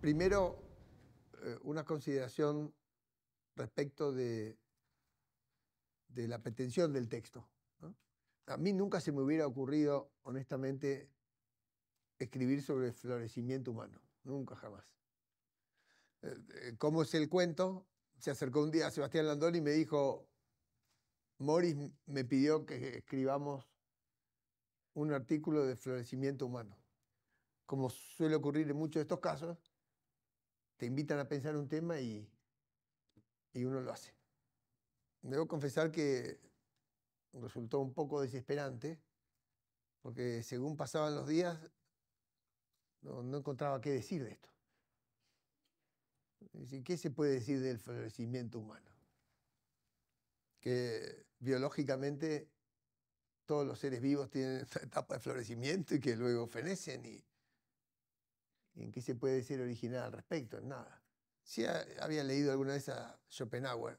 Primero, eh, una consideración respecto de, la pretensión del texto. A mí nunca se me hubiera ocurrido, honestamente, escribir sobre el florecimiento humano. Nunca, jamás. Como eh, eh, ¿Cómo es el cuento? Se acercó un día Sebastián Landón y me dijo, Morris me pidió que escribamos un artículo de florecimiento humano. Como suele ocurrir en muchos de estos casos, te invitan a pensar un tema y, y uno lo hace. Debo confesar que resultó un poco desesperante, porque según pasaban los días, no, encontraba qué decir de esto. ¿Qué se puede decir del florecimiento humano? Que biológicamente todos los seres vivos tienen esta etapa de florecimiento y que luego fenecen y ¿En qué se puede decir original al respecto? En nada. Si había leído alguna vez a Schopenhauer.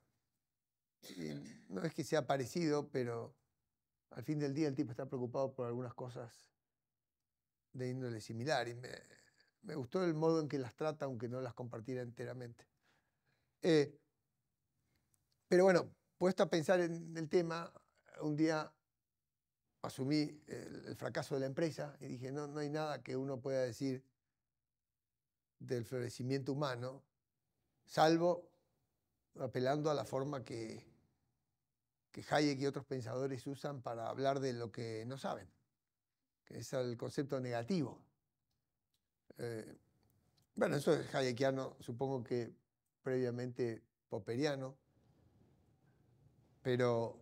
No es que sea parecido, pero al fin del día el tipo está preocupado por algunas cosas de índole similar. Y me, gustó el modo en que las trata, aunque no las compartiera enteramente. Eh, pero bueno, puesto a pensar en el tema, un día asumí el, el fracaso de la empresa y dije, no, no hay nada que uno pueda decir del florecimiento humano, salvo apelando a la forma que, que Hayek y otros pensadores usan para hablar de lo que no saben, que es el concepto negativo. Eh, bueno, eso es hayekiano, supongo que previamente popperiano, pero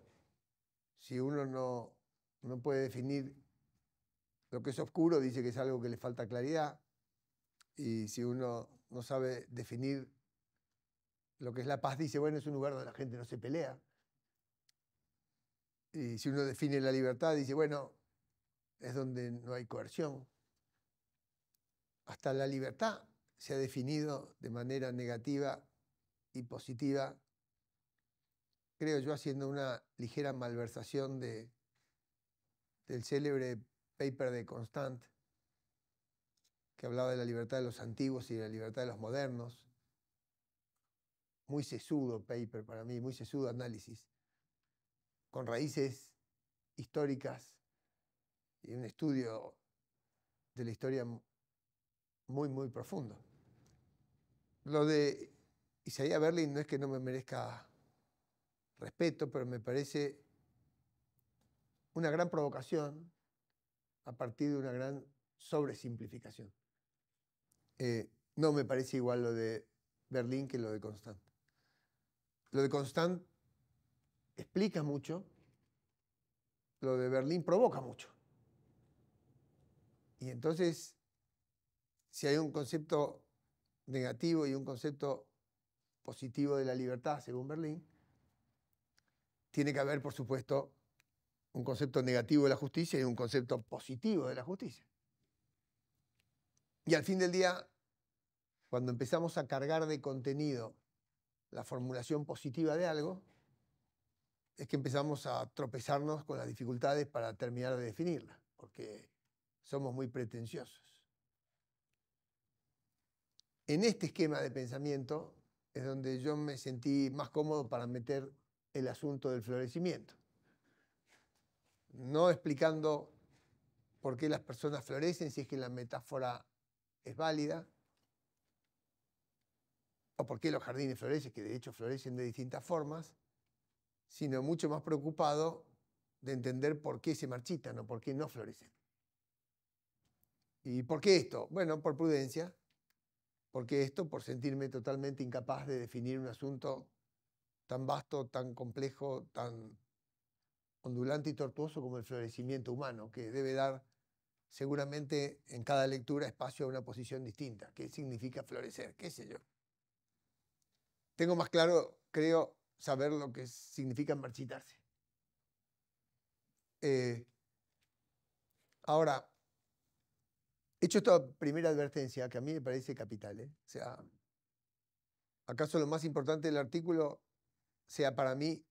si uno no, no puede definir lo que es oscuro, dice que es algo que le falta claridad, y si uno no sabe definir lo que es la paz, dice, bueno, es un lugar donde la gente no se pelea. Y si uno define la libertad, dice, bueno, es donde no hay coerción. Hasta la libertad se ha definido de manera negativa y positiva, creo yo, haciendo una ligera malversación de, del célebre paper de Constant, que hablaba de la libertad de los antiguos y de la libertad de los modernos. Muy sesudo paper para mí, muy sesudo análisis, con raíces históricas y un estudio de la historia muy, muy profundo. Lo de Isaías Berlin no es que no me merezca respeto, pero me parece una gran provocación a partir de una gran sobresimplificación. Eh, no me parece igual lo de Berlín que lo de Constant. Lo de Constant explica mucho, lo de Berlín provoca mucho. Y entonces, si hay un concepto negativo y un concepto positivo de la libertad, según Berlín, tiene que haber, por supuesto, un concepto negativo de la justicia y un concepto positivo de la justicia. Y al fin del día, cuando empezamos a cargar de contenido la formulación positiva de algo, es que empezamos a tropezarnos con las dificultades para terminar de definirla, porque somos muy pretenciosos. En este esquema de pensamiento es donde yo me sentí más cómodo para meter el asunto del florecimiento. No explicando por qué las personas florecen, si es que la metáfora es válida, o por qué los jardines florecen, que de hecho florecen de distintas formas, sino mucho más preocupado de entender por qué se marchitan o por qué no florecen. ¿Y por qué esto? Bueno, por prudencia, porque esto por sentirme totalmente incapaz de definir un asunto tan vasto, tan complejo, tan ondulante y tortuoso como el florecimiento humano, que debe dar seguramente en cada lectura espacio a una posición distinta. ¿Qué significa florecer? ¿Qué sé yo? tengo más claro, creo, saber lo que significa marchitarse. Eh, ahora, he hecho esta primera advertencia que a mí me parece capital. ¿eh? O sea, ¿acaso lo más importante del artículo sea para mí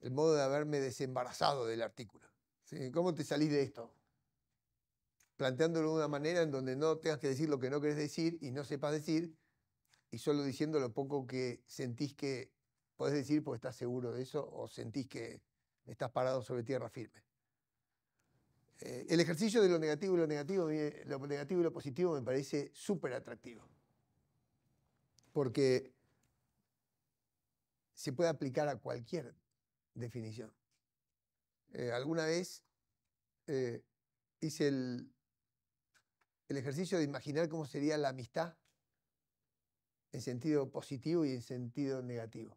el modo de haberme desembarazado del artículo? ¿Cómo te salís de esto? Planteándolo de una manera en donde no tengas que decir lo que no querés decir y no sepas decir, y solo diciendo lo poco que sentís que podés decir porque estás seguro de eso o sentís que estás parado sobre tierra firme. Eh, el ejercicio de lo negativo y lo negativo, lo negativo y lo positivo me parece súper atractivo. Porque se puede aplicar a cualquier definición. Eh, alguna vez eh, hice el ejercicio de imaginar cómo sería la amistad en sentido positivo y en sentido negativo.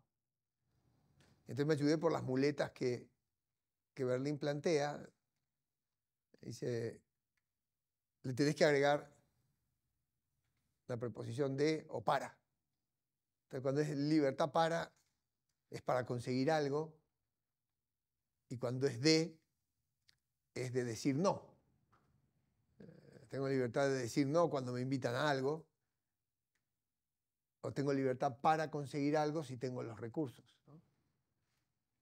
Entonces me ayudé por las muletas que, Berlín plantea. Dice, le tenés que agregar la preposición de o para. Entonces cuando es libertad para, es para conseguir algo. Y cuando es de, es de decir no. Eh, tengo libertad de decir no cuando me invitan a algo tengo libertad para conseguir algo si tengo los recursos.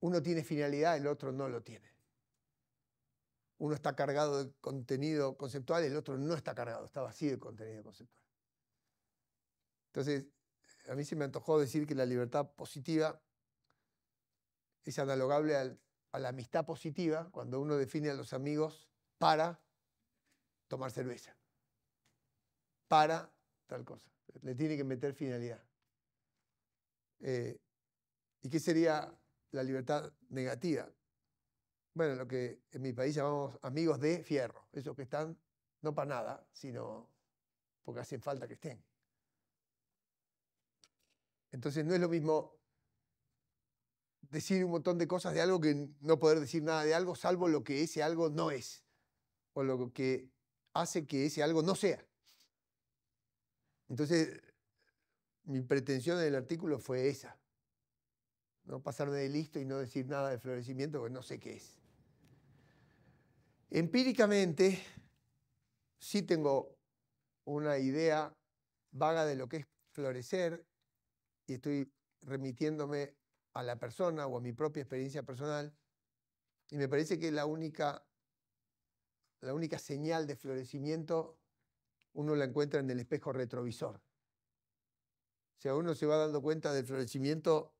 Uno tiene finalidad, el otro no lo tiene. Uno está cargado de contenido conceptual, el otro no está cargado, está vacío de contenido conceptual. Entonces, a mí se me antojó decir que la libertad positiva es analogable a la amistad positiva cuando uno define a los amigos para tomar cerveza, para tal cosa le tiene que meter finalidad. Eh, ¿Y qué sería la libertad negativa? Bueno, lo que en mi país llamamos amigos de fierro, esos que están no para nada, sino porque hacen falta que estén. Entonces no es lo mismo decir un montón de cosas de algo que no poder decir nada de algo, salvo lo que ese algo no es, o lo que hace que ese algo no sea. Entonces, mi pretensión en el artículo fue esa. No pasarme de listo y no decir nada de florecimiento, porque no sé qué es. Empíricamente, sí tengo una idea vaga de lo que es florecer y estoy remitiéndome a la persona o a mi propia experiencia personal. Y me parece que la única, la única señal de florecimiento uno la encuentra en el espejo retrovisor. O sea, uno se va dando cuenta del florecimiento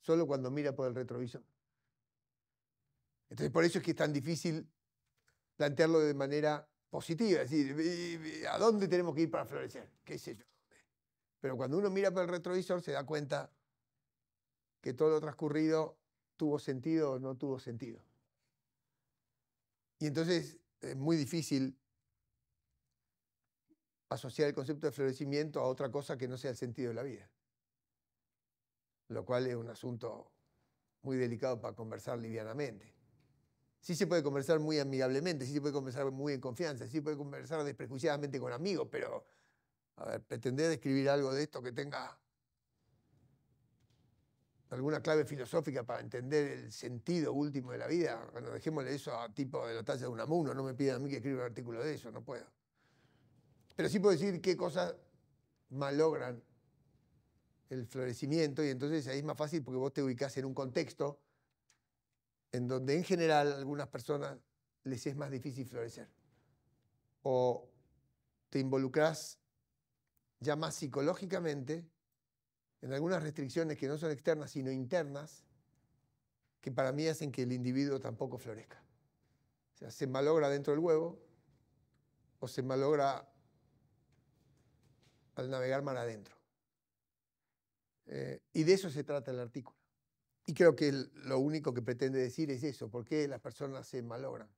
solo cuando mira por el retrovisor. Entonces, por eso es que es tan difícil plantearlo de manera positiva, es decir, ¿a dónde tenemos que ir para florecer? ¿Qué sé yo? Pero cuando uno mira por el retrovisor se da cuenta que todo lo transcurrido tuvo sentido o no tuvo sentido. Y entonces es muy difícil asociar el concepto de florecimiento a otra cosa que no sea el sentido de la vida. Lo cual es un asunto muy delicado para conversar livianamente. Sí se puede conversar muy amigablemente, sí se puede conversar muy en confianza, sí se puede conversar desprejuiciadamente con amigos, pero a ver, pretender escribir algo de esto que tenga alguna clave filosófica para entender el sentido último de la vida, bueno, dejémosle eso a tipo de la talla de un amuno, no me piden a mí que escriba un artículo de eso, no puedo. Pero sí puedo decir qué cosas malogran el florecimiento y entonces ahí es más fácil porque vos te ubicás en un contexto en donde en general a algunas personas les es más difícil florecer. O te involucras ya más psicológicamente en algunas restricciones que no son externas sino internas que para mí hacen que el individuo tampoco florezca. O sea, se malogra dentro del huevo o se malogra al navegar más adentro. Eh, y de eso se trata el artículo. Y creo que lo único que pretende decir es eso, por qué las personas se malogran.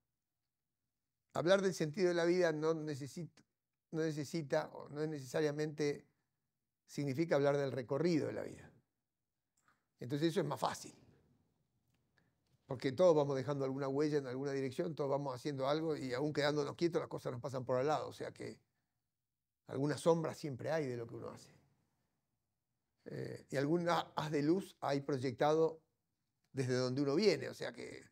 Hablar del sentido de la vida no, necesita, no necesita o no necesariamente significa hablar del recorrido de la vida. Entonces eso es más fácil. Porque todos vamos dejando alguna huella en alguna dirección, todos vamos haciendo algo y aún quedándonos quietos las cosas nos pasan por al lado. O sea que Alguna sombra siempre hay de lo que uno hace. Eh, y alguna haz de luz hay proyectado desde donde uno viene, o sea que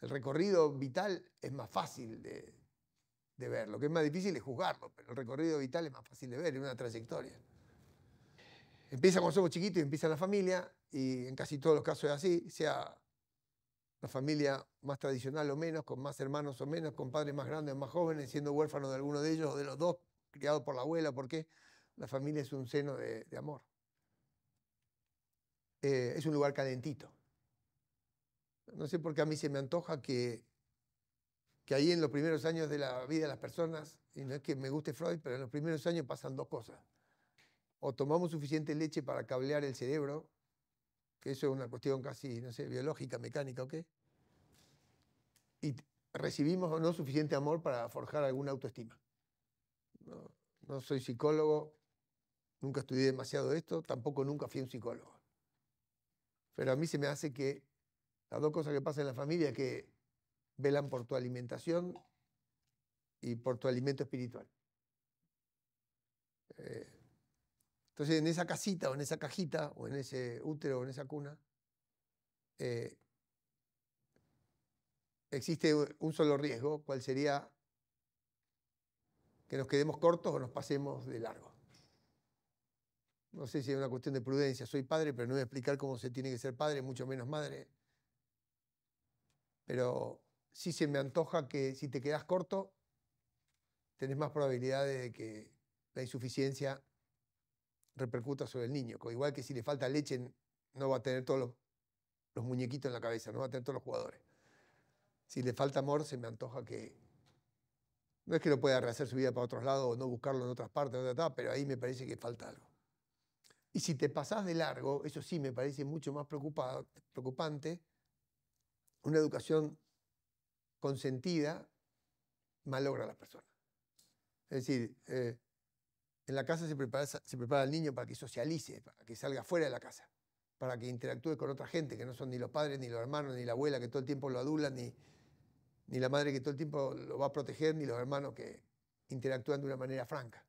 el recorrido vital es más fácil de, ver. Lo que es más difícil es juzgarlo, pero el recorrido vital es más fácil de ver, es una trayectoria. Empieza cuando somos chiquitos y empieza la familia, y en casi todos los casos es así, sea la familia más tradicional o menos, con más hermanos o menos, con padres más grandes o más jóvenes, siendo huérfanos de alguno de ellos o de los dos, criado por la abuela, porque la familia es un seno de, amor. Eh, es un lugar calentito. No sé por qué a mí se me antoja que, que ahí en los primeros años de la vida de las personas, y no es que me guste Freud, pero en los primeros años pasan dos cosas. O tomamos suficiente leche para cablear el cerebro, que eso es una cuestión casi, no sé, biológica, mecánica o qué, y recibimos o no suficiente amor para forjar alguna autoestima no, soy psicólogo, nunca estudié demasiado esto, tampoco nunca fui un psicólogo. Pero a mí se me hace que las dos cosas que pasan en la familia que velan por tu alimentación y por tu alimento espiritual. Eh, entonces, en esa casita o en esa cajita o en ese útero o en esa cuna, eh, existe un solo riesgo, cuál sería que nos quedemos cortos o nos pasemos de largo. No sé si es una cuestión de prudencia. Soy padre, pero no voy a explicar cómo se tiene que ser padre, mucho menos madre. Pero sí se me antoja que si te quedas corto, tenés más probabilidad de que la insuficiencia repercuta sobre el niño. Igual que si le falta leche, no va a tener todos los muñequitos en la cabeza, no va a tener todos los jugadores. Si le falta amor, se me antoja que no es que lo pueda rehacer su vida para otros lados o no buscarlo en otras partes, pero ahí me parece que falta algo. Y si te pasás de largo, eso sí me parece mucho más preocupante, una educación consentida malogra a la persona. Es decir, eh, en la casa se prepara, se prepara al niño para que socialice, para que salga fuera de la casa, para que interactúe con otra gente, que no son ni los padres, ni los hermanos, ni la abuela, que todo el tiempo lo adulan, ni, ni la madre que todo el tiempo lo va a proteger, ni los hermanos que interactúan de una manera franca.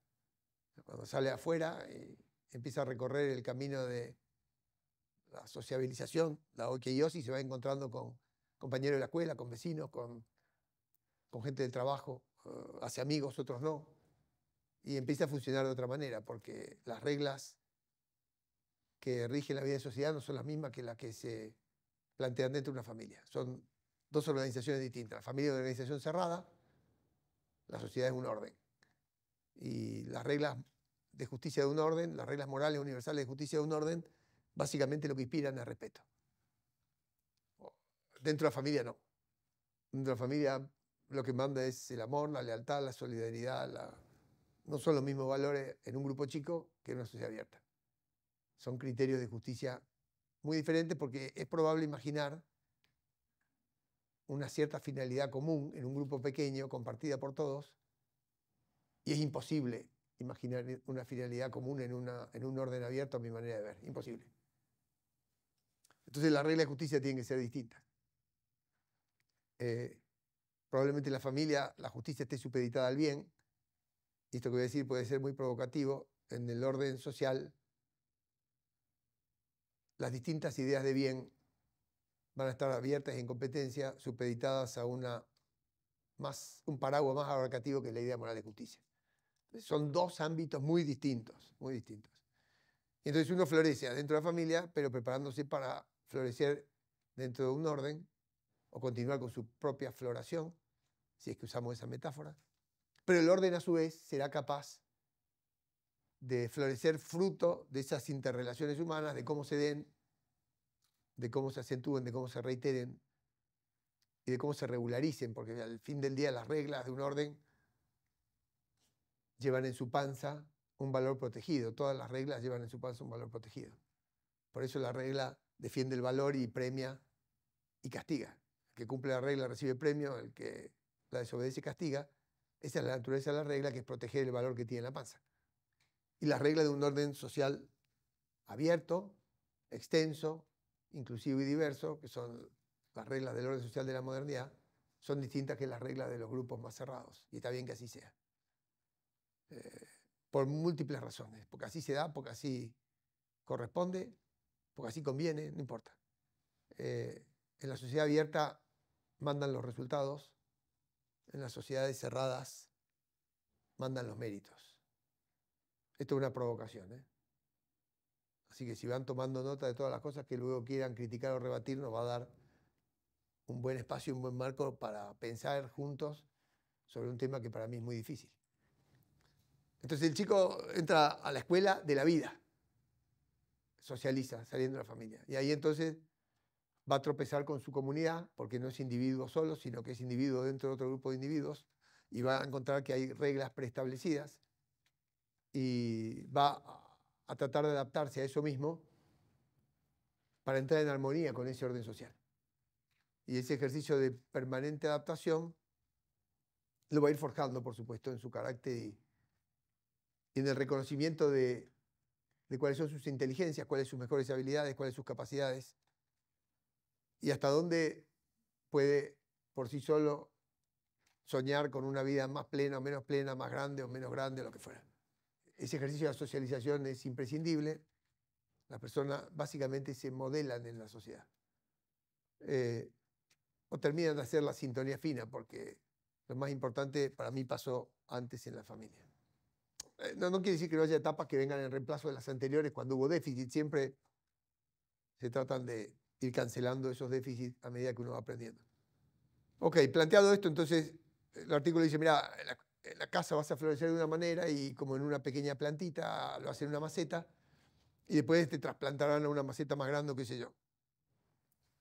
Cuando sale afuera y empieza a recorrer el camino de la sociabilización, la y se va encontrando con compañeros de la escuela, con vecinos, con, con gente del trabajo, eh, hace amigos, otros no, y empieza a funcionar de otra manera, porque las reglas que rigen la vida de sociedad no son las mismas que las que se plantean dentro de una familia. Son dos organizaciones distintas. La familia es una organización cerrada, la sociedad es un orden. Y las reglas de justicia de un orden, las reglas morales universales de justicia de un orden, básicamente lo que inspiran es respeto. Dentro de la familia no. Dentro de la familia lo que manda es el amor, la lealtad, la solidaridad, no son los mismos valores en un grupo chico que en una sociedad abierta. Son criterios de justicia muy diferentes porque es probable imaginar una cierta finalidad común en un grupo pequeño, compartida por todos, y es imposible imaginar una finalidad común en, en un orden abierto a mi manera de ver. Imposible. Entonces la regla de justicia tiene que ser distinta. Eh, probablemente en la familia la justicia esté supeditada al bien, y esto que voy a decir puede ser muy provocativo, en el orden social las distintas ideas de bien van a estar abiertas en competencia, supeditadas a una más, un paraguas más abarcativo que la idea moral de justicia. son dos ámbitos muy distintos, muy distintos. entonces uno florece dentro de la familia, pero preparándose para florecer dentro de un orden o continuar con su propia floración, si es que usamos esa metáfora. Pero el orden a su vez será capaz de florecer fruto de esas interrelaciones humanas, de cómo se den de cómo se acentúen, de cómo se reiteren y de cómo se regularicen, porque al fin del día las reglas de un orden llevan en su panza un valor protegido, todas las reglas llevan en su panza un valor protegido. Por eso la regla defiende el valor y premia y castiga. El que cumple la regla recibe premio, el que la desobedece castiga. Esa es la naturaleza de la regla, que es proteger el valor que tiene la panza. Y las reglas de un orden social abierto, extenso, inclusivo y diverso, que son las reglas del orden social de la modernidad, son distintas que las reglas de los grupos más cerrados. Y está bien que así sea. Eh, por múltiples razones. Porque así se da, porque así corresponde, porque así conviene, no importa. Eh, en la sociedad abierta mandan los resultados, en las sociedades cerradas mandan los méritos. Esto es una provocación, ¿eh? Así que si van tomando nota de todas las cosas que luego quieran criticar o rebatir, nos va a dar un buen espacio un buen marco para pensar juntos sobre un tema que para mí es muy difícil. Entonces el chico entra a la escuela de la vida, socializa saliendo de la familia. Y ahí entonces va a tropezar con su comunidad, porque no es individuo solo, sino que es individuo dentro de otro grupo de individuos, y va a encontrar que hay reglas preestablecidas, y va a tratar de adaptarse a eso mismo para entrar en armonía con ese orden social. Y ese ejercicio de permanente adaptación lo va a ir forjando, por supuesto, en su carácter y, en el reconocimiento de, cuáles son sus inteligencias, cuáles son sus mejores habilidades, cuáles son sus capacidades y hasta dónde puede por sí solo soñar con una vida más plena o menos plena, más grande o menos grande, lo que fuera ese ejercicio de la socialización es imprescindible. Las personas básicamente se modelan en la sociedad. Eh, o terminan de hacer la sintonía fina, porque lo más importante para mí pasó antes en la familia. Eh, no, no quiere decir que no haya etapas que vengan en reemplazo de las anteriores cuando hubo déficit. Siempre se tratan de ir cancelando esos déficits a medida que uno va aprendiendo. Ok, planteado esto, entonces el artículo dice, mira, la, eh, la casa vas a florecer de una manera y como en una pequeña plantita lo hacen en una maceta y después te trasplantarán a una maceta más grande, qué sé yo.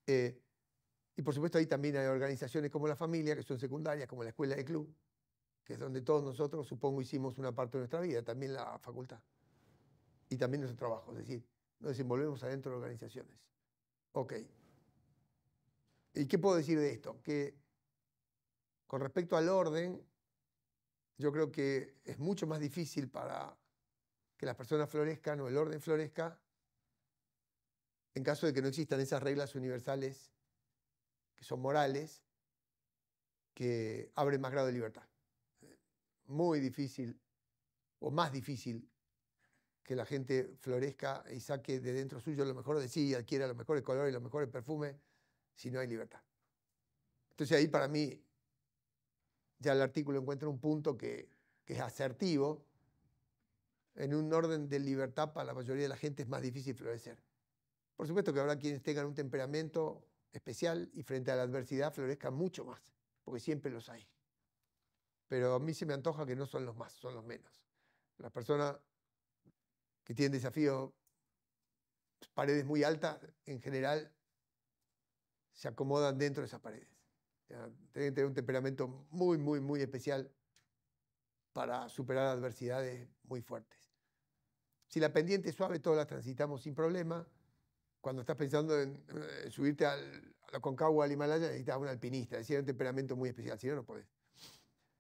Eh, y por supuesto ahí también hay organizaciones como la familia, que son secundarias, como la escuela de club, que es donde todos nosotros, supongo, hicimos una parte de nuestra vida, también la facultad y también nuestro trabajo, es decir, nos desenvolvemos adentro de organizaciones. Ok. ¿Y qué puedo decir de esto? Que con respecto al orden, yo creo que es mucho más difícil para que las personas florezcan o el orden florezca en caso de que no existan esas reglas universales que son morales, que abren más grado de libertad. Eh, muy difícil, o más difícil, que la gente florezca y saque de dentro suyo lo mejor de sí y adquiera los mejores colores y los mejores perfumes si no hay libertad. Entonces ahí para mí ya el artículo encuentra un punto que, que es asertivo, en un orden de libertad para la mayoría de la gente es más difícil florecer. Por supuesto que habrá quienes tengan un temperamento especial y frente a la adversidad florezcan mucho más, porque siempre los hay. Pero a mí se me antoja que no son los más, son los menos. Las personas que tienen desafíos, paredes muy altas, en general, se acomodan dentro de esas paredes. Tienen que tener un temperamento muy, muy, muy especial para superar adversidades muy fuertes. Si la pendiente es suave, todas las transitamos sin problema. Cuando estás pensando en, eh, subirte a la Concagua, al Himalaya, necesitas un alpinista, es decir, un temperamento muy especial, si no, no podés.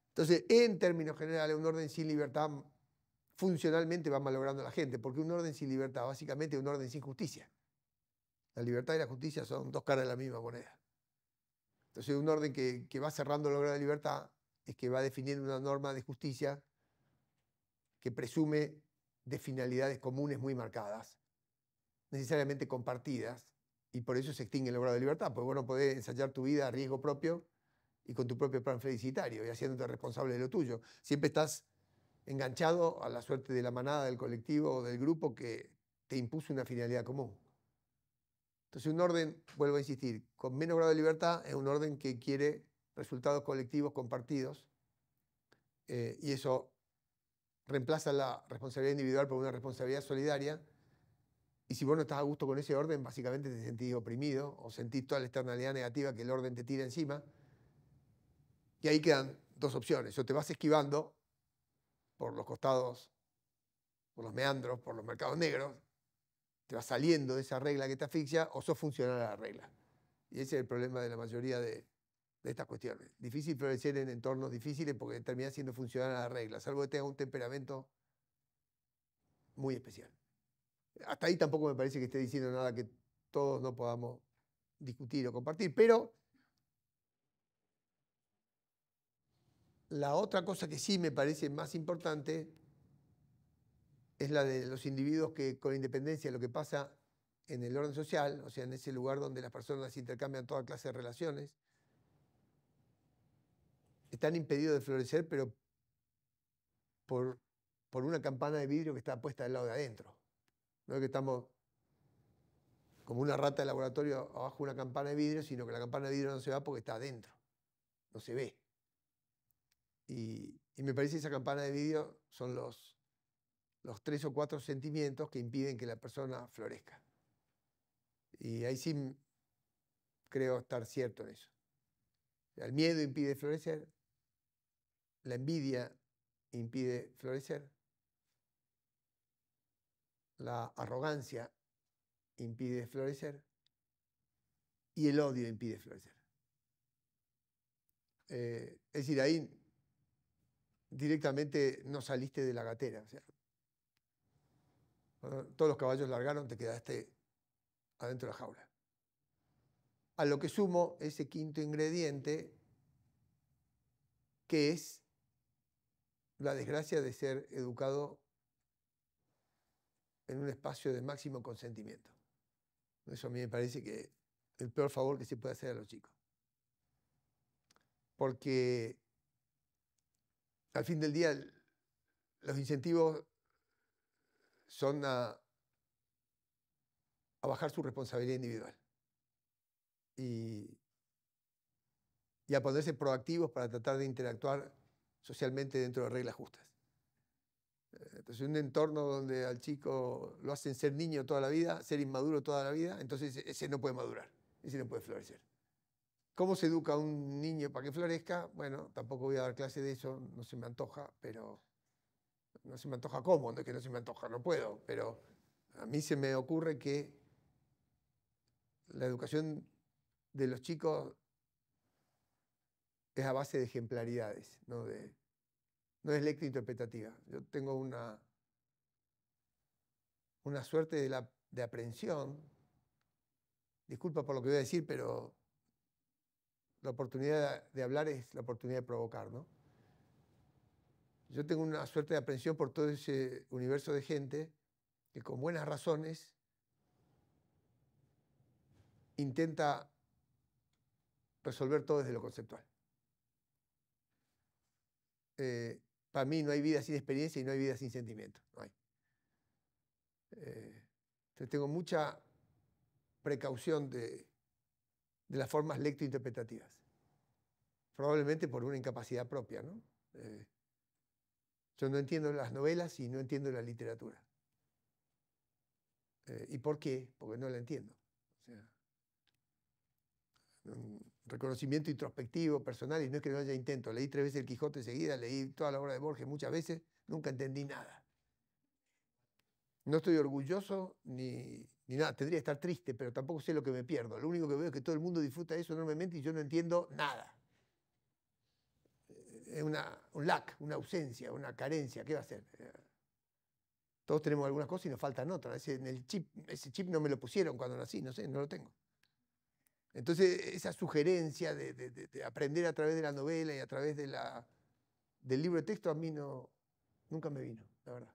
Entonces, en términos generales, un orden sin libertad funcionalmente va malogrando a la gente, porque un orden sin libertad básicamente es un orden sin justicia. La libertad y la justicia son dos caras de la misma moneda. Entonces, un orden que, va cerrando la obra de libertad es que va definiendo una norma de justicia que presume de finalidades comunes muy marcadas, necesariamente compartidas, y por eso se extingue el obra de libertad, porque vos no podés ensayar tu vida a riesgo propio y con tu propio plan felicitario y haciéndote responsable de lo tuyo. Siempre estás enganchado a la suerte de la manada, del colectivo o del grupo que te impuso una finalidad común. Entonces, un orden, vuelvo a insistir, con menos grado de libertad es un orden que quiere resultados colectivos compartidos eh, y eso reemplaza la responsabilidad individual por una responsabilidad solidaria. Y si vos no estás a gusto con ese orden, básicamente te sentís oprimido o sentís toda la externalidad negativa que el orden te tira encima. Y ahí quedan dos opciones. O te vas esquivando por los costados, por los meandros, por los mercados negros, te vas saliendo de esa regla que te asfixia o sos funcional a la regla. Y ese es el problema de la mayoría de, estas cuestiones. Difícil florecer en entornos difíciles porque terminás siendo funcional a la regla, salvo que tengas un temperamento muy especial. Hasta ahí tampoco me parece que esté diciendo nada que todos no podamos discutir o compartir, pero la otra cosa que sí me parece más importante es la de los individuos que con independencia lo que pasa en el orden social, o sea, en ese lugar donde las personas intercambian toda clase de relaciones, están impedidos de florecer, pero por, por una campana de vidrio que está puesta del lado de adentro. No es que estamos como una rata de laboratorio abajo de una campana de vidrio, sino que la campana de vidrio no se va porque está adentro, no se ve. Y, y me parece que esa campana de vidrio son los los tres o cuatro sentimientos que impiden que la persona florezca. Y ahí sí creo estar cierto en eso. El miedo impide florecer, la envidia impide florecer, la arrogancia impide florecer y el odio impide florecer. Eh, es decir, ahí directamente no saliste de la gatera todos los caballos largaron, te quedaste adentro de la jaula. A lo que sumo ese quinto ingrediente, que es la desgracia de ser educado en un espacio de máximo consentimiento. Eso a mí me parece que el peor favor que se puede hacer a los chicos. Porque al fin del día los incentivos son a, bajar su responsabilidad individual y, y a ponerse proactivos para tratar de interactuar socialmente dentro de reglas justas. Entonces, un entorno donde al chico lo hacen ser niño toda la vida, ser inmaduro toda la vida, entonces ese no puede madurar, ese no puede florecer. ¿Cómo se educa a un niño para que florezca? Bueno, tampoco voy a dar clase de eso, no se me antoja, pero no se me antoja cómo, no es que no se me antoja, no puedo, pero a mí se me ocurre que la educación de los chicos es a base de ejemplaridades, no, de, no es lecta interpretativa. Yo tengo una, una suerte de, de aprensión, disculpa por lo que voy a decir, pero la oportunidad de hablar es la oportunidad de provocar, ¿no? Yo tengo una suerte de aprensión por todo ese universo de gente que con buenas razones intenta resolver todo desde lo conceptual. Eh, para mí no hay vida sin experiencia y no hay vida sin sentimiento. No hay. entonces eh, tengo mucha precaución de, las formas lectointerpretativas. Probablemente por una incapacidad propia, ¿no? Eh, yo no entiendo las novelas y no entiendo la literatura. Eh, ¿Y por qué? Porque no la entiendo. un reconocimiento introspectivo, personal, y no es que no haya intento. Leí tres veces el Quijote seguida, leí toda la obra de Borges muchas veces, nunca entendí nada. No estoy orgulloso ni, ni nada, tendría que estar triste, pero tampoco sé lo que me pierdo. Lo único que veo es que todo el mundo disfruta eso enormemente y yo no entiendo nada una, un lack, una ausencia, una carencia, ¿qué va a ser? Todos tenemos algunas cosas y nos faltan otras. Ese, chip, ese chip no me lo pusieron cuando nací, no sé, no lo tengo. Entonces, esa sugerencia de, aprender a través de la novela y a través de la, del libro de texto a mí no, nunca me vino, la verdad.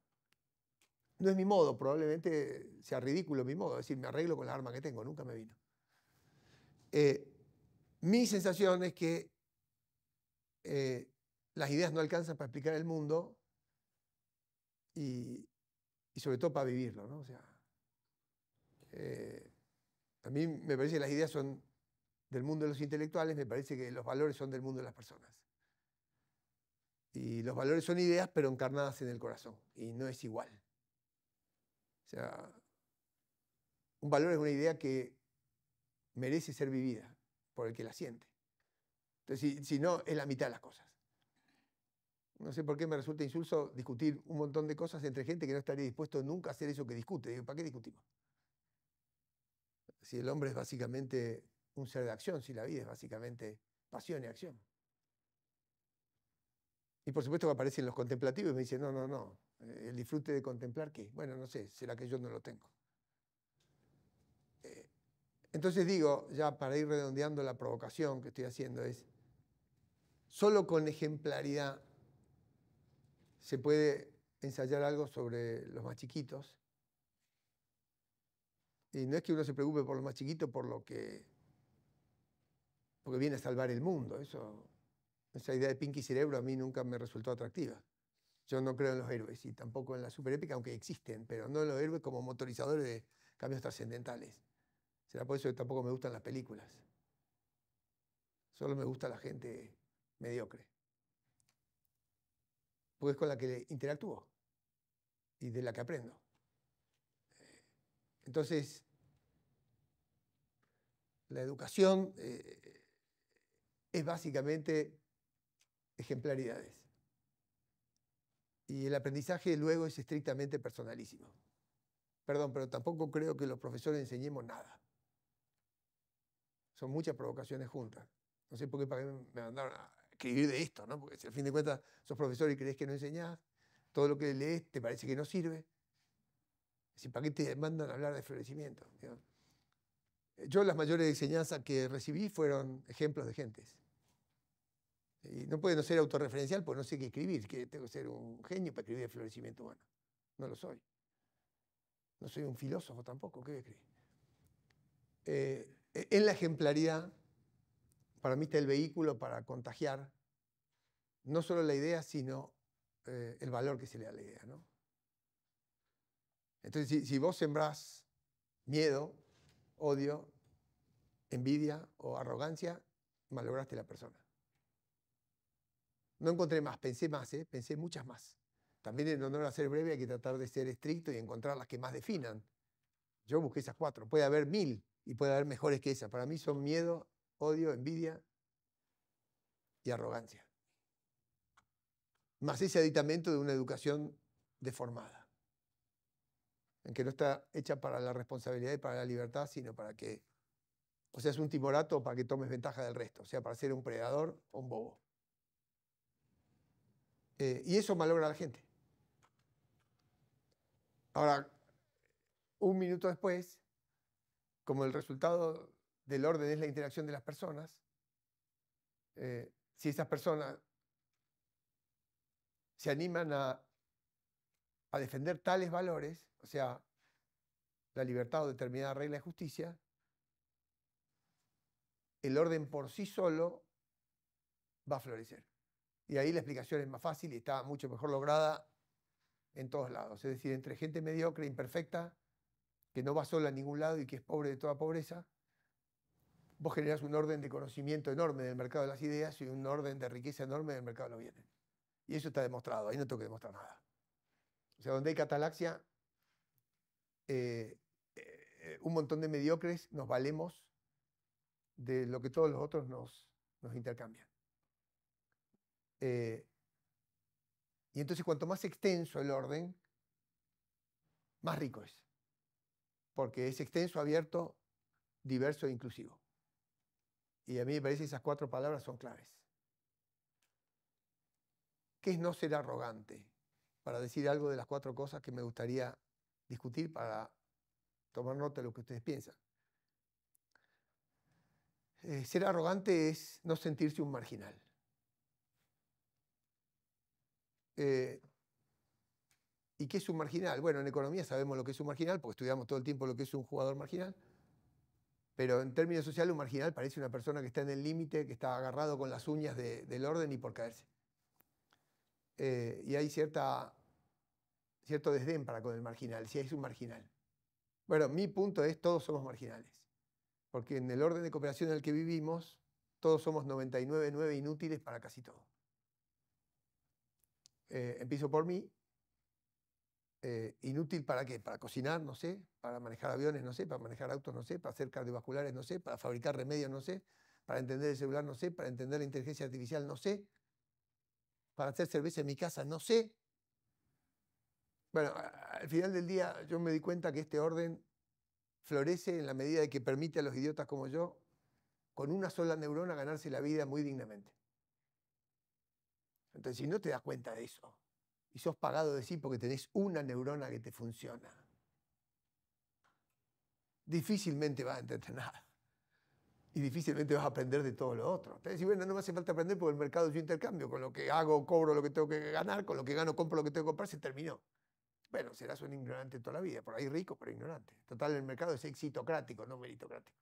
No es mi modo, probablemente sea ridículo mi modo, es decir, me arreglo con la arma que tengo, nunca me vino. Eh, mi sensación es que eh, las ideas no alcanzan para explicar el mundo y, sobre todo para vivirlo, sea, eh, a mí me parece que las ideas son del mundo de los intelectuales, me parece que los valores son del mundo de las personas. Y los valores son ideas, pero encarnadas en el corazón, y no es igual. O sea, un valor es una idea que merece ser vivida por el que la siente. Entonces, si, si no, es la mitad de las cosas no sé por qué me resulta insulso discutir un montón de cosas entre gente que no estaría dispuesto nunca a hacer eso que discute. ¿Para qué discutimos? Si el hombre es básicamente un ser de acción, si la vida es básicamente pasión y acción. Y por supuesto que aparecen los contemplativos y me dicen, no, no, no, eh, el disfrute de contemplar qué. Bueno, no sé, será que yo no lo tengo. Eh, entonces digo, ya para ir redondeando la provocación que estoy haciendo es, solo con ejemplaridad se puede ensayar algo sobre los más chiquitos. Y no es que uno se preocupe por los más chiquitos por lo que porque viene a salvar el mundo. Eso, esa idea de Pinky Cerebro a mí nunca me resultó atractiva. Yo no creo en los héroes y tampoco en la superépica, aunque existen, pero no en los héroes como motorizadores de cambios trascendentales. Será por eso que tampoco me gustan las películas. Solo me gusta la gente mediocre porque es con la que interactúo y de la que aprendo. Entonces, la educación eh, es básicamente ejemplaridades. Y el aprendizaje luego es estrictamente personalísimo. Perdón, pero tampoco creo que los profesores enseñemos nada. Son muchas provocaciones juntas. No sé por qué me mandaron a, escribir de esto, ¿no? Porque si al fin de cuentas sos profesor y crees que no enseñás, todo lo que lees te parece que no sirve. Si ¿para qué te mandan a hablar de florecimiento? Eh, yo las mayores enseñanzas que recibí fueron ejemplos de gentes. Y no puede no ser autorreferencial, porque no sé qué escribir, tengo que ser un genio para escribir de florecimiento humano. No lo soy. No soy un filósofo tampoco, ¿qué voy a escribir? Eh, en la ejemplaridad para mí está el vehículo para contagiar no solo la idea, sino eh, el valor que se le da a la idea. ¿no? Entonces, si, vos sembrás miedo, odio, envidia o arrogancia, malograste la persona. No encontré más, pensé más, ¿eh? pensé muchas más. También en honor a ser breve hay que tratar de ser estricto y encontrar las que más definan. Yo busqué esas cuatro. Puede haber mil y puede haber mejores que esas. Para mí son miedo, odio, envidia y arrogancia. Más ese aditamento de una educación deformada, en que no está hecha para la responsabilidad y para la libertad, sino para que, o sea, es un timorato para que tomes ventaja del resto, o sea, para ser un predador o un bobo. Eh, y eso malogra a la gente. Ahora, un minuto después, como el resultado del orden es la interacción de las personas, eh, si esas personas se animan a, a defender tales valores, o sea, la libertad o determinada regla de justicia, el orden por sí solo va a florecer. Y ahí la explicación es más fácil y está mucho mejor lograda en todos lados. Es decir, entre gente mediocre, imperfecta, que no va sola a ningún lado y que es pobre de toda pobreza, vos generás un orden de conocimiento enorme del mercado de las ideas y un orden de riqueza enorme del mercado de los bienes. Y eso está demostrado, ahí no tengo que demostrar nada. O sea, donde hay catalaxia, eh, eh, un montón de mediocres nos valemos de lo que todos los otros nos, intercambian. Eh, y entonces cuanto más extenso el orden, más rico es. Porque es extenso, abierto, diverso e inclusivo. Y a mí me parece que esas cuatro palabras son claves. ¿Qué es no ser arrogante? Para decir algo de las cuatro cosas que me gustaría discutir para tomar nota de lo que ustedes piensan. Eh, ser arrogante es no sentirse un marginal. Eh, ¿Y qué es un marginal? Bueno, en economía sabemos lo que es un marginal, porque estudiamos todo el tiempo lo que es un jugador marginal pero en términos sociales un marginal parece una persona que está en el límite, que está agarrado con las uñas del orden y por caerse. Eh, y hay cierta, cierto desdén para con el marginal, si es un marginal. Bueno, mi punto es, todos somos marginales, porque en el orden de cooperación en el que vivimos, todos somos 99,9 inútiles para casi todo. Eh, empiezo por mí, eh, ¿Inútil para qué? Para cocinar, no sé, para manejar aviones, no sé, para manejar autos, no sé, para hacer cardiovasculares, no sé, para fabricar remedios, no sé, para entender el celular, no sé, para entender la inteligencia artificial, no sé, para hacer cerveza en mi casa, no sé. Bueno, al final del día yo me di cuenta que este orden florece en la medida de que permite a los idiotas como yo, con una sola neurona, ganarse la vida muy dignamente. Entonces, si no te das cuenta de eso, y sos pagado de sí porque tenés una neurona que te funciona. Difícilmente vas a entender nada. Y difícilmente vas a aprender de todo lo otro. Ustedes decís, bueno, no me hace falta aprender porque el mercado es un intercambio. Con lo que hago, cobro lo que tengo que ganar, con lo que gano, compro lo que tengo que comprar, se terminó. Bueno, serás un ignorante toda la vida. Por ahí rico, pero ignorante. Total, el mercado es exitocrático, no meritocrático.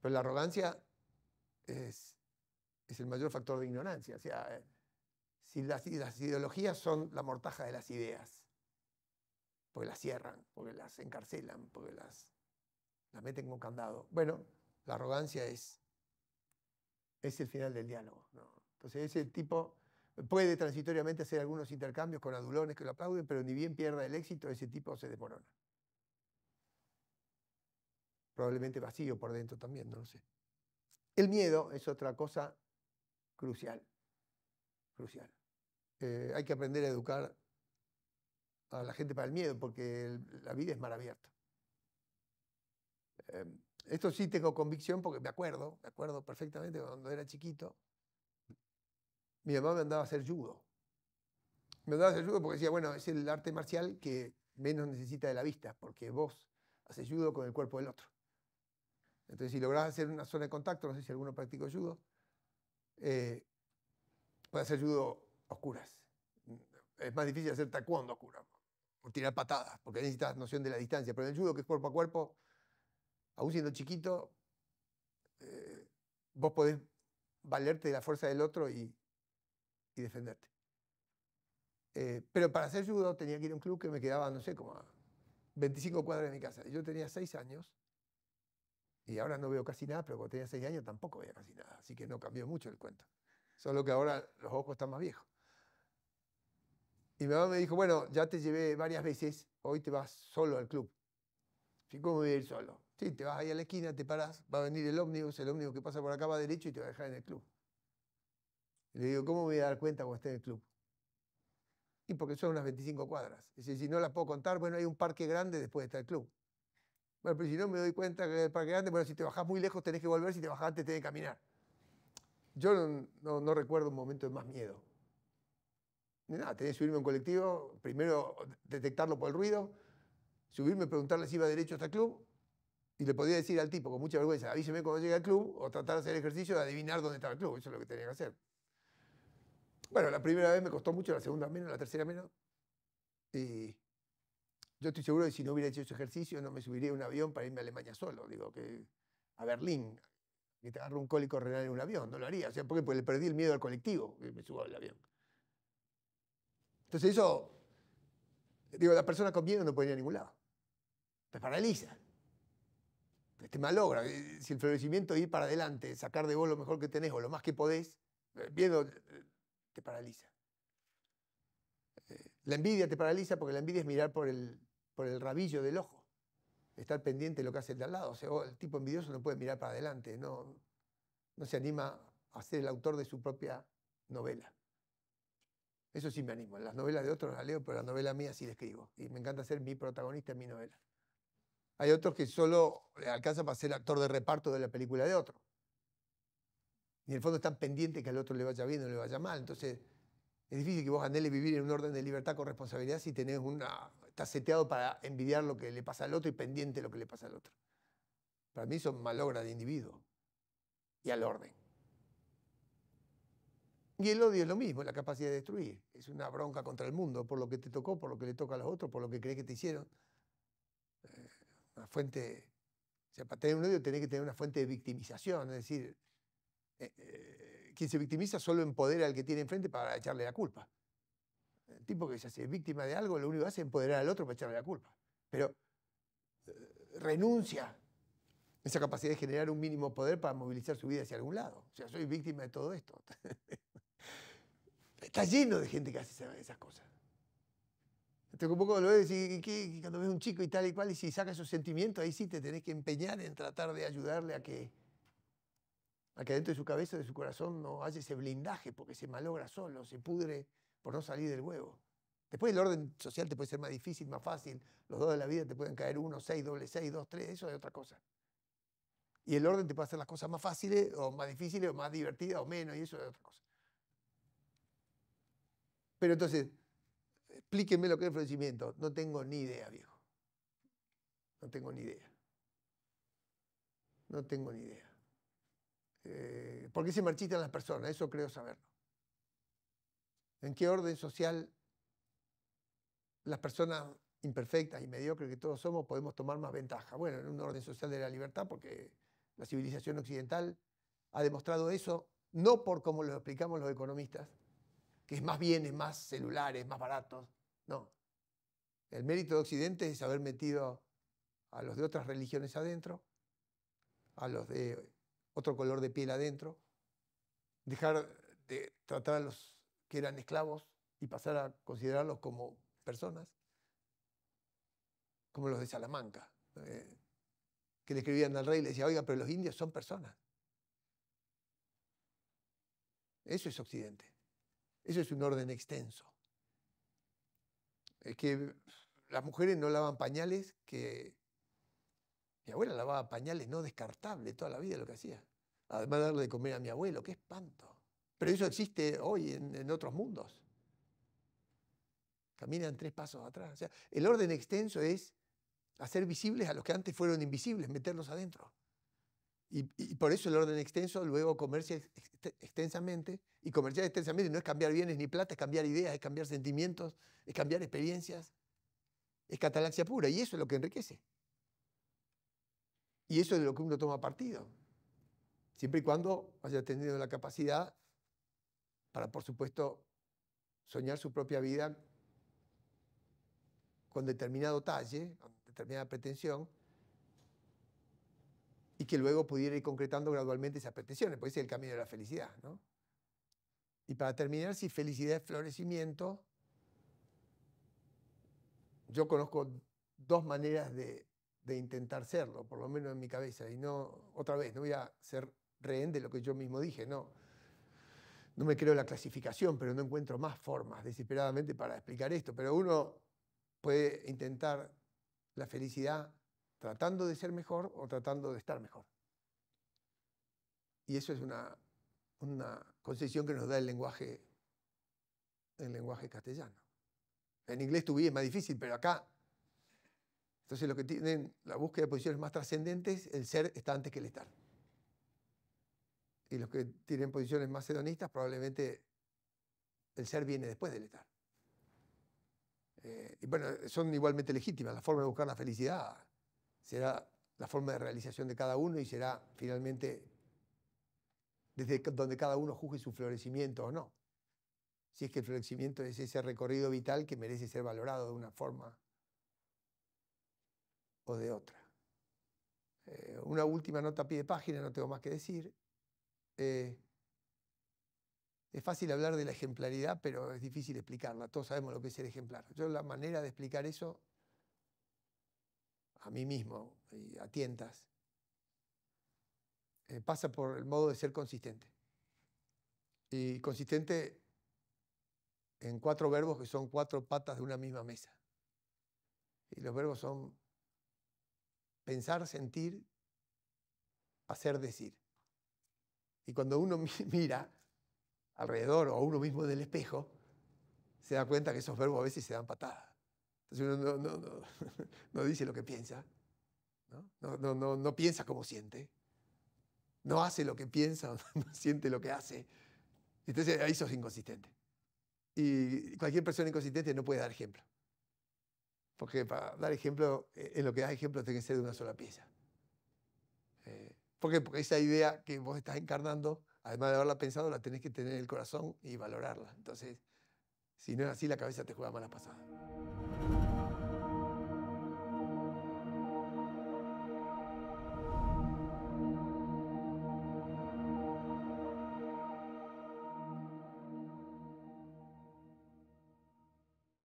Pero la arrogancia es, es el mayor factor de ignorancia. O sea, si las, ideologías son la mortaja de las ideas, porque las cierran, porque las encarcelan, porque las, meten con candado. Bueno, la arrogancia es, el final del diálogo. Entonces ese tipo puede transitoriamente hacer algunos intercambios con adulones que lo aplauden, pero ni bien pierda el éxito, ese tipo se desmorona. Probablemente vacío por dentro también, no lo sé. El miedo es otra cosa crucial, crucial. Eh, hay que aprender a educar a la gente para el miedo, porque la vida es mar abierta. Eh, esto sí tengo convicción porque me acuerdo, me acuerdo perfectamente cuando era chiquito, mi mamá me andaba a hacer judo. Me andaba a hacer judo porque decía, bueno, es el arte marcial que menos necesita de la vista, porque vos haces judo con el cuerpo del otro. Entonces, si lográs hacer una zona de contacto, no sé si alguno practicó judo, eh, hacer judo oscuras. Es más difícil hacer taekwondo oscura o tirar patadas, porque necesitas noción de la distancia. Pero en el judo, que es cuerpo a cuerpo, aún siendo chiquito, eh, vos podés valerte de la fuerza del otro y, defenderte. Eh, pero para hacer judo tenía que ir a un club que me quedaba, no sé, como a 25 cuadras de mi casa. Yo tenía 6 años y ahora no veo casi nada, pero cuando tenía 6 años tampoco veía casi nada. Así que no cambió mucho el cuento. Solo que ahora los ojos están más viejos. Y mi mamá me dijo, bueno, ya te llevé varias veces, hoy te vas solo al club. Sí, ¿cómo voy a ir solo? Sí, te vas ahí a la esquina, te paras, va a venir el ómnibus, el ómnibus que pasa por acá va derecho y te va a dejar en el club. le digo, ¿cómo me voy a dar cuenta cuando esté en el club? Y porque son unas 25 cuadras. decir si no las puedo contar, bueno, hay un parque grande después de estar el club. Bueno, pero si no me doy cuenta que el parque grande, bueno, si te bajás muy lejos tenés que volver, si te bajás antes tenés que caminar. Yo no recuerdo un momento de más miedo nada, que subirme a un colectivo, primero detectarlo por el ruido, subirme, preguntarle si iba derecho hasta el este club, y le podía decir al tipo con mucha vergüenza, avíseme cuando llegue al club, o tratar de hacer ejercicio de adivinar dónde estaba el club, eso es lo que tenía que hacer. Bueno, la primera vez me costó mucho, la segunda menos, la tercera menos, y yo estoy seguro de que si no hubiera hecho ese ejercicio no me subiría a un avión para irme a Alemania solo, digo, que a Berlín, que te agarro un cólico renal en un avión, no lo haría, o sea, porque, porque le perdí el miedo al colectivo, que me subo al avión. Entonces eso, digo, la persona con miedo no puede ir a ningún lado. Te paraliza. Te este malogra. Eh, si el florecimiento es ir para adelante, sacar de vos lo mejor que tenés o lo más que podés, viendo, eh, miedo eh, te paraliza. La envidia te paraliza porque la envidia es mirar por el, por el rabillo del ojo, estar pendiente de lo que hace el de al lado. O sea, oh, el tipo envidioso no puede mirar para adelante, no, no se anima a ser el autor de su propia novela. Eso sí me animo. Las novelas de otros las leo, pero la novela mía sí la escribo. Y me encanta ser mi protagonista en mi novela. Hay otros que solo alcanzan para ser actor de reparto de la película de otro. Y en el fondo están pendientes que al otro le vaya bien o le vaya mal. Entonces, es difícil que vos anheles vivir en un orden de libertad con responsabilidad si tenés una, estás seteado para envidiar lo que le pasa al otro y pendiente lo que le pasa al otro. Para mí eso malogra de individuo y al orden. Y el odio es lo mismo, la capacidad de destruir. Es una bronca contra el mundo, por lo que te tocó, por lo que le toca a los otros, por lo que crees que te hicieron. Eh, una fuente, o sea, para tener un odio tenés que tener una fuente de victimización, es decir, eh, eh, quien se victimiza solo empodera al que tiene enfrente para echarle la culpa. El tipo que se hace víctima de algo, lo único que hace es empoderar al otro para echarle la culpa. Pero renuncia esa capacidad de generar un mínimo poder para movilizar su vida hacia algún lado. O sea, soy víctima de todo esto. Está lleno de gente que hace esas cosas. Te un poco lo de cuando ves un chico y tal y cual, y si saca esos sentimientos, ahí sí te tenés que empeñar en tratar de ayudarle a que, a que dentro de su cabeza, de su corazón, no haya ese blindaje, porque se malogra solo, se pudre por no salir del huevo. Después el orden social te puede ser más difícil, más fácil. Los dos de la vida te pueden caer uno, seis, doble seis, dos, tres, eso es otra cosa. Y el orden te puede hacer las cosas más fáciles o más difíciles o más divertidas o menos, y eso es otra cosa. Pero entonces, explíquenme lo que es el florecimiento. No tengo ni idea, viejo. No tengo ni idea. No tengo ni idea. Eh, ¿Por qué se marchitan las personas? Eso creo saberlo. ¿En qué orden social las personas imperfectas y mediocres que todos somos podemos tomar más ventaja? Bueno, en un orden social de la libertad, porque la civilización occidental ha demostrado eso, no por como lo explicamos los economistas, que es más bienes, más celulares, más baratos. No. El mérito de Occidente es haber metido a los de otras religiones adentro, a los de otro color de piel adentro, dejar de tratar a los que eran esclavos y pasar a considerarlos como personas, como los de Salamanca, eh, que le escribían al rey y le decía, oiga, pero los indios son personas. Eso es Occidente. Eso es un orden extenso. Es eh, que las mujeres no lavan pañales, que mi abuela lavaba pañales no descartables toda la vida lo que hacía. Además de darle de comer a mi abuelo, qué espanto. Pero eso existe hoy en, en otros mundos. Caminan tres pasos atrás. O sea, el orden extenso es hacer visibles a los que antes fueron invisibles, meterlos adentro. Y, por eso el orden extenso luego comercia extensamente. Y comerciar extensamente no es cambiar bienes ni plata, es cambiar ideas, es cambiar sentimientos, es cambiar experiencias. Es catalancia pura. Y eso es lo que enriquece. Y eso es de lo que uno toma partido. Siempre y cuando haya tenido la capacidad para, por supuesto, soñar su propia vida con determinado talle, con determinada pretensión, y que luego pudiera ir concretando gradualmente esas peticiones, pues, porque ese es el camino de la felicidad, Y para terminar, si felicidad es florecimiento, yo conozco dos maneras de, intentar serlo, por lo menos en mi cabeza, y no, otra vez, no voy a ser rehén de lo que yo mismo dije, no. No me creo la clasificación, pero no encuentro más formas desesperadamente para explicar esto, pero uno puede intentar la felicidad tratando de ser mejor o tratando de estar mejor. Y eso es una, una concesión que nos da el lenguaje, el lenguaje castellano. En inglés tu vida es más difícil, pero acá. Entonces los que tienen la búsqueda de posiciones más trascendentes, el ser está antes que el estar. Y los que tienen posiciones más hedonistas, probablemente el ser viene después del estar. Eh, y bueno, son igualmente legítimas. las formas de buscar la felicidad será la forma de realización de cada uno y será finalmente desde donde cada uno juzgue su florecimiento o no. Si es que el florecimiento es ese recorrido vital que merece ser valorado de una forma o de otra. Eh, una última nota a pie de página, no tengo más que decir. Eh, es fácil hablar de la ejemplaridad, pero es difícil explicarla. Todos sabemos lo que es ser ejemplar. Yo la manera de explicar eso a mí mismo y a tientas, eh, pasa por el modo de ser consistente. Y consistente en cuatro verbos que son cuatro patas de una misma mesa. Y los verbos son pensar, sentir, hacer, decir. Y cuando uno mira alrededor o uno mismo del espejo, se da cuenta que esos verbos a veces se dan patadas uno no, no, no, dice lo que piensa, ¿no? No, piensa como siente, no hace lo que piensa, no siente lo que hace. Entonces ahí sos inconsistente. Y cualquier persona inconsistente no puede dar ejemplo. Porque para dar ejemplo, eh, en lo que das ejemplo tiene que ser de una sola pieza. Eh, Porque esa idea que vos estás encarnando, además de haberla pensado, la tenés que tener en el corazón y valorarla. Entonces, si no es así, la cabeza te juega malas pasadas.